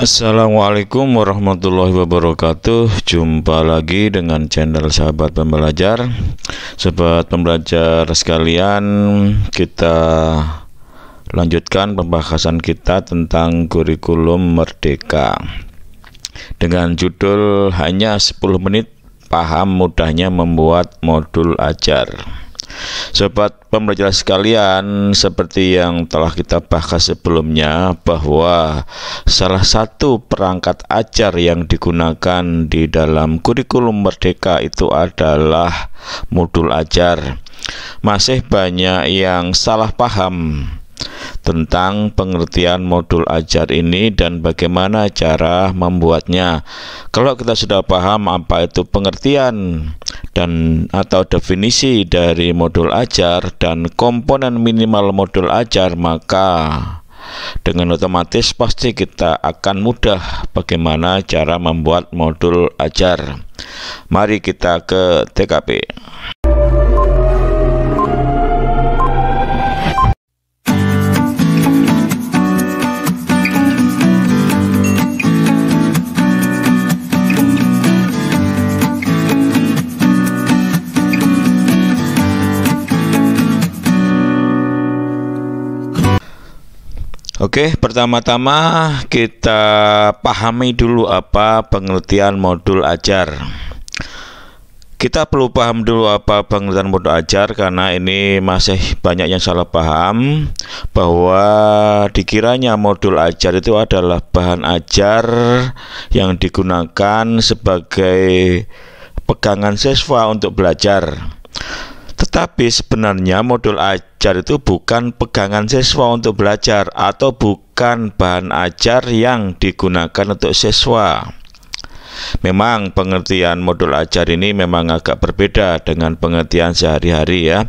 Assalamualaikum warahmatullahi wabarakatuh Jumpa lagi dengan channel sahabat pembelajar Sahabat pembelajar sekalian Kita lanjutkan pembahasan kita tentang kurikulum merdeka Dengan judul hanya 10 menit Paham mudahnya membuat modul ajar Sobat pembelajaran sekalian, seperti yang telah kita bahas sebelumnya bahwa salah satu perangkat ajar yang digunakan di dalam kurikulum merdeka itu adalah modul ajar. Masih banyak yang salah paham tentang pengertian modul ajar ini dan bagaimana cara membuatnya. Kalau kita sudah paham apa itu pengertian dan atau definisi dari modul ajar dan komponen minimal modul ajar, maka dengan otomatis pasti kita akan mudah bagaimana cara membuat modul ajar. Mari kita ke TKP. Oke, pertama-tama kita pahami dulu apa pengertian modul ajar. Kita perlu paham dulu apa pengertian modul ajar karena ini masih banyak yang salah paham bahwa dikiranya modul ajar itu adalah bahan ajar yang digunakan sebagai pegangan siswa untuk belajar. Tetapi sebenarnya modul ajar itu bukan pegangan siswa untuk belajar atau bukan bahan ajar yang digunakan untuk siswa. Memang pengertian modul ajar ini memang agak berbeda dengan pengertian sehari-hari ya.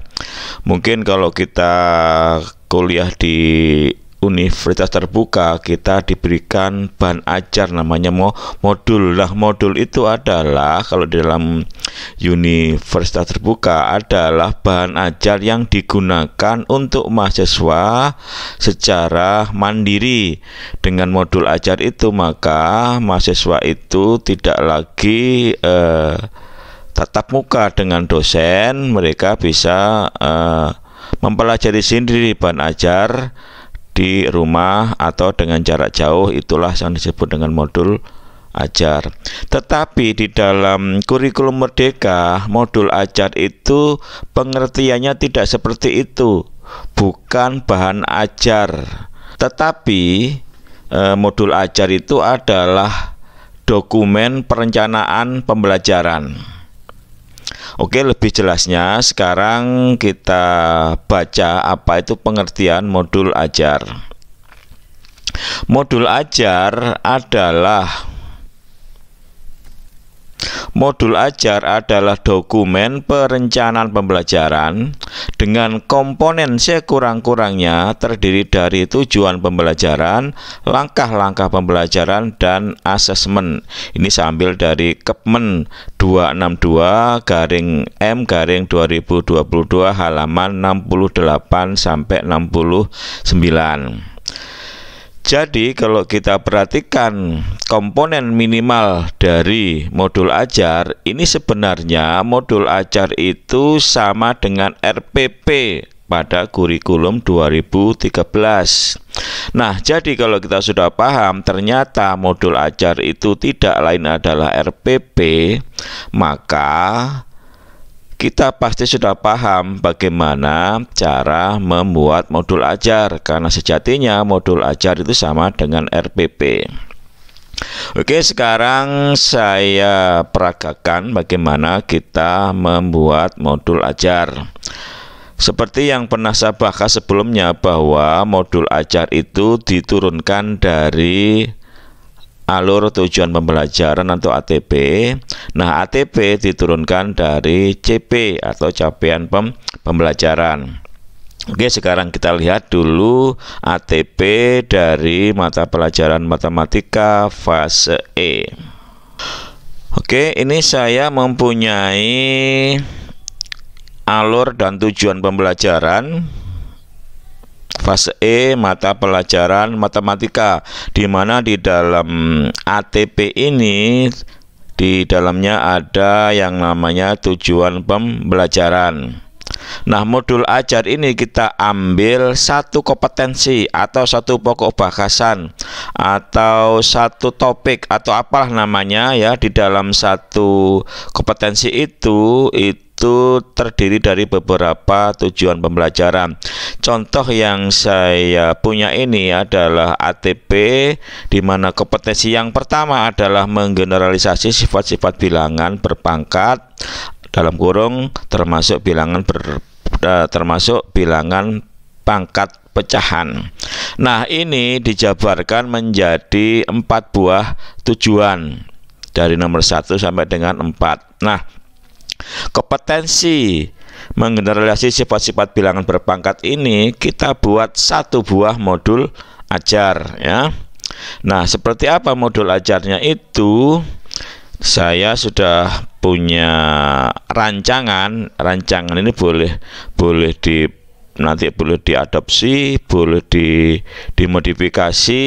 Mungkin kalau kita kuliah di universitas terbuka kita diberikan bahan ajar namanya mo modul. lah modul itu adalah kalau di dalam universitas terbuka adalah bahan ajar yang digunakan untuk mahasiswa secara mandiri. Dengan modul ajar itu maka mahasiswa itu tidak lagi eh, tatap muka dengan dosen, mereka bisa eh, mempelajari sendiri bahan ajar di rumah atau dengan jarak jauh itulah yang disebut dengan modul ajar. Tetapi di dalam kurikulum merdeka, modul ajar itu pengertiannya tidak seperti itu. Bukan bahan ajar. Tetapi eh, modul ajar itu adalah dokumen perencanaan pembelajaran. Oke, lebih jelasnya sekarang kita baca apa itu pengertian modul ajar. Modul ajar adalah Modul ajar adalah dokumen perencanaan pembelajaran dengan komponen sekurang-kurangnya terdiri dari tujuan pembelajaran, langkah-langkah pembelajaran, dan asesmen. Ini sambil dari Kepmen 262 garing M garing 2022 halaman 68 sampai 69. Jadi kalau kita perhatikan komponen minimal dari modul ajar, ini sebenarnya modul ajar itu sama dengan RPP pada kurikulum 2013. Nah, jadi kalau kita sudah paham ternyata modul ajar itu tidak lain adalah RPP, maka kita pasti sudah paham bagaimana cara membuat modul ajar karena sejatinya modul ajar itu sama dengan RPP. Oke, sekarang saya peragakan bagaimana kita membuat modul ajar. Seperti yang pernah saya bahas sebelumnya bahwa modul ajar itu diturunkan dari alur tujuan pembelajaran atau ATP. Nah, ATP diturunkan dari CP atau capaian pem pembelajaran. Oke, sekarang kita lihat dulu ATP dari mata pelajaran matematika fase E. Oke, ini saya mempunyai alur dan tujuan pembelajaran fase E mata pelajaran matematika di mana di dalam ATP ini di dalamnya ada yang namanya tujuan pembelajaran. Nah, modul ajar ini kita ambil satu kompetensi atau satu pokok bahasan atau satu topik atau apalah namanya ya di dalam satu kompetensi itu itu itu terdiri dari beberapa tujuan pembelajaran. Contoh yang saya punya ini adalah ATP di mana kompetensi yang pertama adalah menggeneralisasi sifat-sifat bilangan berpangkat dalam kurung termasuk bilangan ber, eh, termasuk bilangan pangkat pecahan. Nah, ini dijabarkan menjadi empat buah tujuan dari nomor 1 sampai dengan 4. Nah, Kompetensi menggeneralisasi sifat-sifat bilangan berpangkat ini kita buat satu buah modul ajar ya. Nah, seperti apa modul ajarnya itu saya sudah punya rancangan. Rancangan ini boleh boleh di nanti boleh diadopsi, boleh di dimodifikasi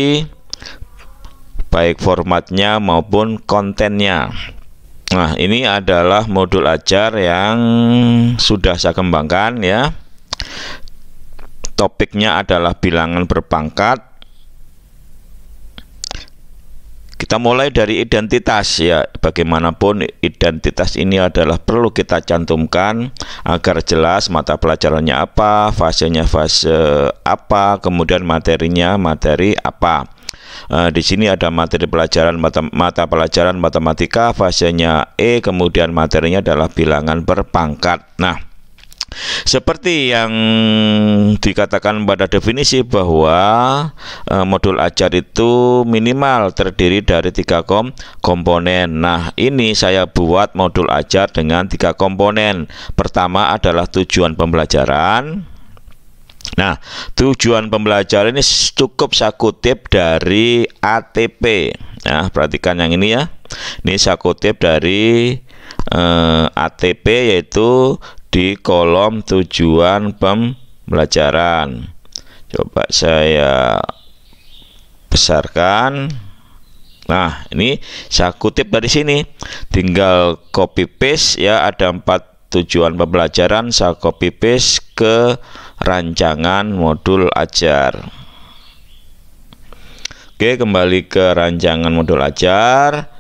baik formatnya maupun kontennya. Nah, ini adalah modul ajar yang sudah saya kembangkan ya. Topiknya adalah bilangan berpangkat. Kita mulai dari identitas ya. Bagaimanapun identitas ini adalah perlu kita cantumkan agar jelas mata pelajarannya apa, fasenya fase apa, kemudian materinya materi apa. Uh, di sini ada materi pelajaran mata, mata pelajaran matematika fasenya E kemudian materinya adalah bilangan berpangkat. Nah, seperti yang dikatakan pada definisi bahwa e, modul ajar itu minimal terdiri dari tiga kom komponen. Nah, ini saya buat modul ajar dengan tiga komponen. Pertama adalah tujuan pembelajaran. Nah, tujuan pembelajaran ini cukup saya kutip dari ATP. Nah, perhatikan yang ini ya. Ini saya kutip dari eh, ATP yaitu di kolom tujuan pembelajaran. Coba saya besarkan. Nah, ini saya kutip dari sini. Tinggal copy paste ya ada empat tujuan pembelajaran saya copy paste ke rancangan modul ajar. Oke, kembali ke rancangan modul ajar.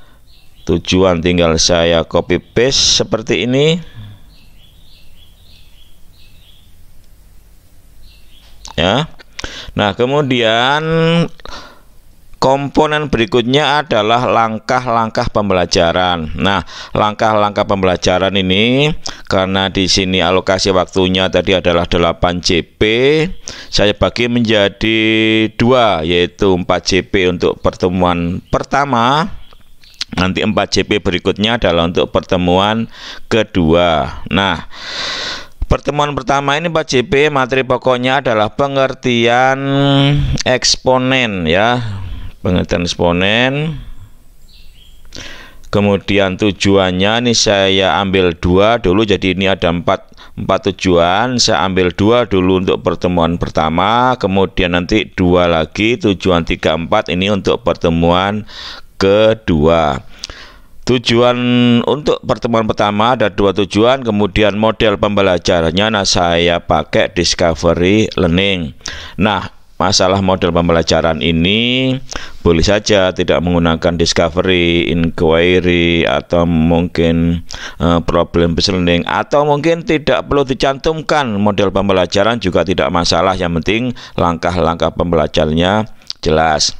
Tujuan tinggal saya copy paste seperti ini. Ya. Nah, kemudian Komponen berikutnya adalah langkah-langkah pembelajaran. Nah, langkah-langkah pembelajaran ini karena di sini alokasi waktunya tadi adalah 8 JP, saya bagi menjadi dua yaitu 4 JP untuk pertemuan pertama, nanti 4 JP berikutnya adalah untuk pertemuan kedua. Nah, Pertemuan pertama ini Pak JP materi pokoknya adalah pengertian eksponen ya pengertian eksponen. kemudian tujuannya ini saya ambil dua dulu jadi ini ada empat empat tujuan saya ambil dua dulu untuk pertemuan pertama kemudian nanti dua lagi tujuan tiga empat ini untuk pertemuan kedua Tujuan untuk pertemuan pertama ada dua tujuan, kemudian model pembelajarannya nah saya pakai discovery learning. Nah, masalah model pembelajaran ini boleh saja tidak menggunakan discovery, inquiry atau mungkin uh, problem learning atau mungkin tidak perlu dicantumkan model pembelajaran juga tidak masalah yang penting langkah-langkah pembelajarannya jelas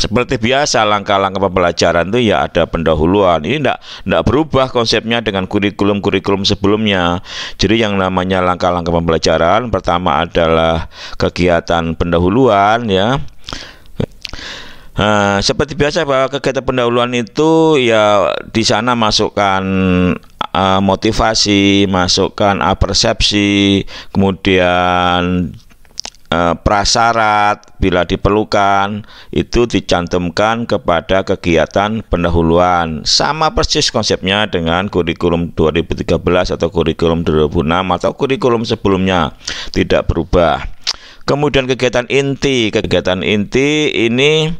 seperti biasa langkah-langkah pembelajaran itu ya ada pendahuluan ini tidak tidak berubah konsepnya dengan kurikulum-kurikulum sebelumnya jadi yang namanya langkah-langkah pembelajaran pertama adalah kegiatan pendahuluan ya Nah, seperti biasa bahwa kegiatan pendahuluan itu ya di sana masukkan uh, motivasi, masukkan apersepsi, eh, kemudian Eh, prasyarat bila diperlukan itu dicantumkan kepada kegiatan pendahuluan sama persis konsepnya dengan kurikulum 2013 atau kurikulum 2006 atau kurikulum sebelumnya tidak berubah kemudian kegiatan inti kegiatan inti ini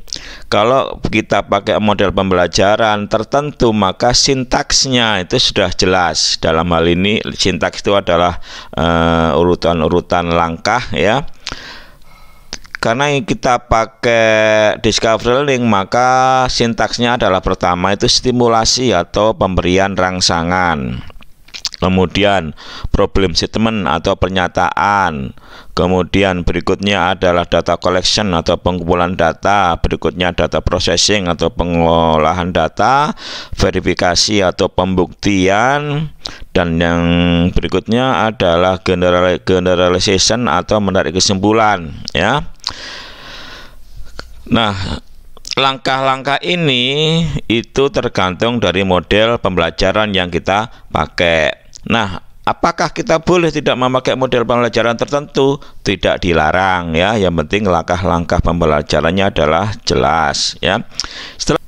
kalau kita pakai model pembelajaran tertentu, maka sintaksnya itu sudah jelas. Dalam hal ini, sintaks itu adalah eh, urutan-urutan uh, langkah, ya. Karena kita pakai discovery link, maka sintaksnya adalah pertama itu stimulasi atau pemberian rangsangan. Kemudian problem statement atau pernyataan. Kemudian berikutnya adalah data collection atau pengumpulan data. Berikutnya data processing atau pengolahan data, verifikasi atau pembuktian. Dan yang berikutnya adalah general generalization atau menarik kesimpulan, ya. Nah, langkah-langkah ini itu tergantung dari model pembelajaran yang kita pakai. Nah, apakah kita boleh tidak memakai model pembelajaran tertentu? Tidak dilarang ya. Yang penting langkah-langkah pembelajarannya adalah jelas ya. Setelah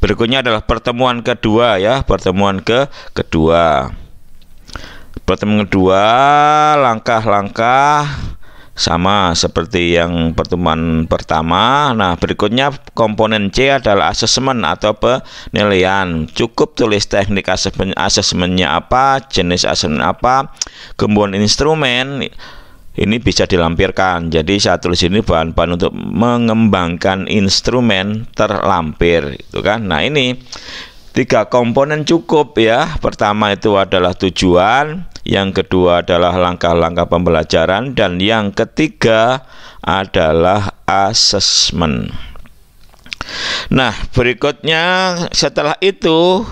berikutnya adalah pertemuan kedua ya, pertemuan ke kedua. Pertemuan kedua langkah-langkah sama seperti yang pertemuan pertama. Nah, berikutnya komponen C adalah asesmen atau penilaian. Cukup tulis teknik asesmen asesmennya apa, jenis asesmen apa, kembuan instrumen ini bisa dilampirkan. Jadi saya tulis ini bahan-bahan untuk mengembangkan instrumen terlampir, itu kan. Nah, ini tiga komponen cukup ya. Pertama itu adalah tujuan, yang kedua adalah langkah-langkah pembelajaran, dan yang ketiga adalah asesmen. Nah, berikutnya setelah itu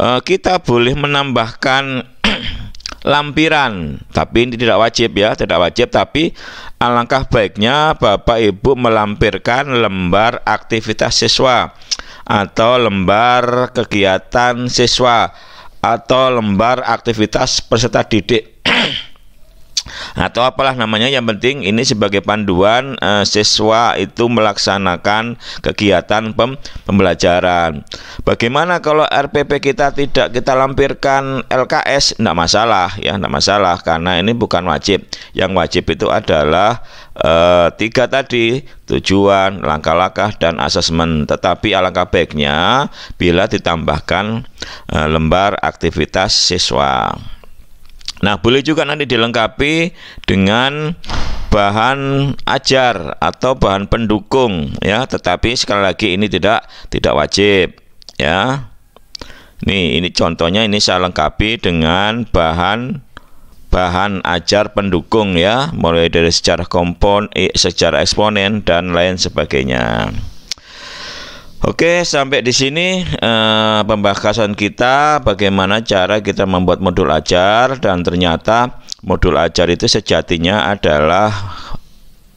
eh, kita boleh menambahkan lampiran, tapi ini tidak wajib ya, tidak wajib tapi alangkah baiknya Bapak Ibu melampirkan lembar aktivitas siswa atau lembar kegiatan siswa atau lembar aktivitas peserta didik atau apalah namanya yang penting ini sebagai panduan e, siswa itu melaksanakan kegiatan pem pembelajaran. Bagaimana kalau RPP kita tidak kita lampirkan LKS tidak masalah ya tidak masalah karena ini bukan wajib. Yang wajib itu adalah e, tiga tadi tujuan, langkah-langkah dan asesmen. Tetapi alangkah baiknya bila ditambahkan e, lembar aktivitas siswa. Nah, boleh juga nanti dilengkapi dengan bahan ajar atau bahan pendukung ya, tetapi sekali lagi ini tidak tidak wajib ya. Nih, ini contohnya ini saya lengkapi dengan bahan bahan ajar pendukung ya, mulai dari sejarah kompon, sejarah eksponen dan lain sebagainya. Oke, sampai di sini eh, pembahasan kita bagaimana cara kita membuat modul ajar dan ternyata modul ajar itu sejatinya adalah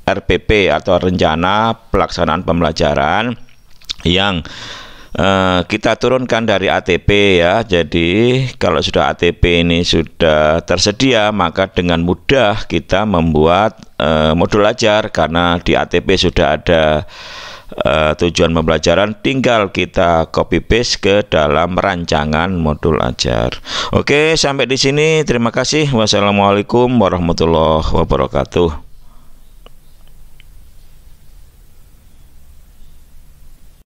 RPP atau rencana pelaksanaan pembelajaran yang eh, kita turunkan dari ATP ya. Jadi kalau sudah ATP ini sudah tersedia maka dengan mudah kita membuat eh, modul ajar karena di ATP sudah ada uh, tujuan pembelajaran tinggal kita copy paste ke dalam rancangan modul ajar. Oke, sampai di sini terima kasih. Wassalamualaikum warahmatullahi wabarakatuh.